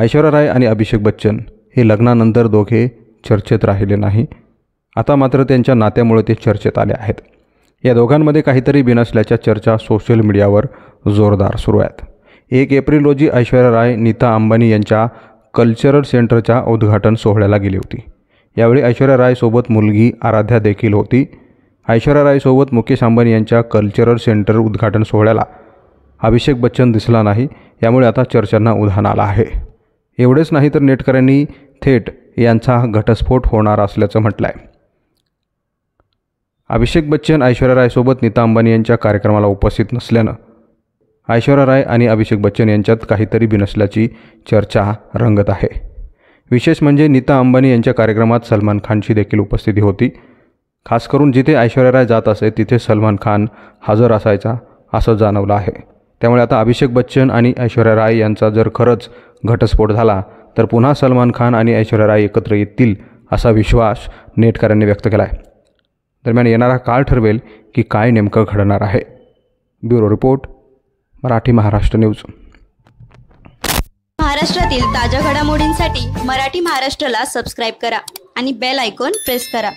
ऐश्वर्या राय आणि अभिषेक बच्चन हे लग्नानंतर दोघे चर्चेत राहिले नाही आता मात्र त्यांच्या नात्यामुळे ते चर्चेत आले आहेत या दोघांमध्ये काहीतरी बिनसल्याच्या चर्चा सोशल मीडियावर जोरदार सुरू आहेत एक एप्रिल रोजी ऐश्वर्या राय नीता अंबानी यांच्या कल्चरल सेंटरच्या उद्घाटन सोहळ्याला गेली होती यावेळी ऐश्वर्या रायसोबत मुलगी आराध्या देखील होती ऐश्वर्या रायसोबत मुकेश अंबानी यांच्या कल्चरल सेंटर उद्घाटन सोहळ्याला अभिषेक बच्चन दिसला नाही यामुळे आता चर्चांना उधाण आलं आहे एवढेच नाही तर नेटकऱ्यांनी थेट यांचा घटस्फोट होणार असल्याचं म्हटलं आहे अभिषेक बच्चन ऐश्वर्या रायसोबत नीता अंबानी यांच्या कार्यक्रमाला उपस्थित नसल्यानं ऐश्वर्या राय आणि अभिषेक बच्चन यांच्यात काहीतरी बिनसल्याची चर्चा रंगत आहे विशेष म्हणजे नीता अंबानी यांच्या कार्यक्रमात सलमान खानची देखील उपस्थिती होती खास करून जिथे ऐश्वर्या राय जात असे तिथे सलमान खान हजर असायचा असं जाणवलं आहे त्यामुळे आता अभिषेक बच्चन आणि ऐश्वर्या राय यांचा जर खरंच घटस्फोट झाला तर पुन्हा सलमान खान आणि ऐश्वर्या राय एकत्र येतील असा विश्वास नेटकऱ्यांनी व्यक्त केला आहे दरम्यान येणारा काळ ठरवेल की काय नेमकं घडणार आहे bureau report Marathi Maharashtra news महाराष्ट्रातील ताज्या घडामोडींसाठी मराठी महाराष्ट्रला सबस्क्राईब करा आणि बेल ऐकून प्रेस करा